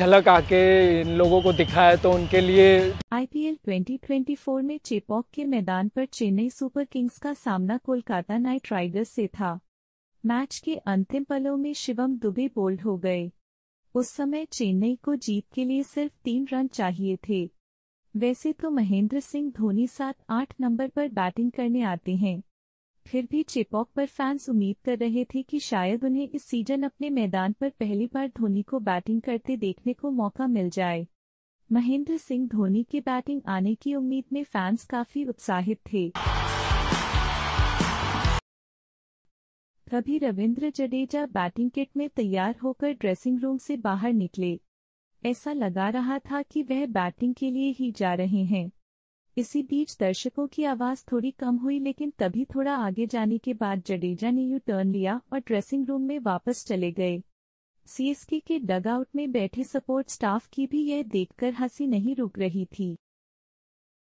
झलक आके इन लोगों को दिखाया तो उनके लिए आईपीएल 2024 में चेपॉक के मैदान पर चेन्नई सुपर किंग्स का सामना कोलकाता नाइट राइडर्स से था मैच के अंतिम पलों में शिवम दुबे बोल्ड हो गए उस समय चेन्नई को जीत के लिए सिर्फ तीन रन चाहिए थे वैसे तो महेंद्र सिंह धोनी सात आठ नंबर पर बैटिंग करने आते हैं फिर भी चेपॉक पर फैंस उम्मीद कर रहे थे कि शायद उन्हें इस सीजन अपने मैदान पर पहली बार धोनी को बैटिंग करते देखने को मौका मिल जाए महेंद्र सिंह धोनी के बैटिंग आने की उम्मीद में फैंस काफी उत्साहित थे तभी रविंद्र जडेजा बैटिंग किट में तैयार होकर ड्रेसिंग रूम से बाहर निकले ऐसा लगा रहा था कि वह बैटिंग के लिए ही जा रहे हैं इसी बीच दर्शकों की आवाज थोड़ी कम हुई लेकिन तभी थोड़ा आगे जाने के बाद जडेजा ने यू टर्न लिया और ड्रेसिंग रूम में वापस चले गए सीएसके के डगआउट में बैठे सपोर्ट स्टाफ की भी यह देखकर हंसी नहीं रुक रही थी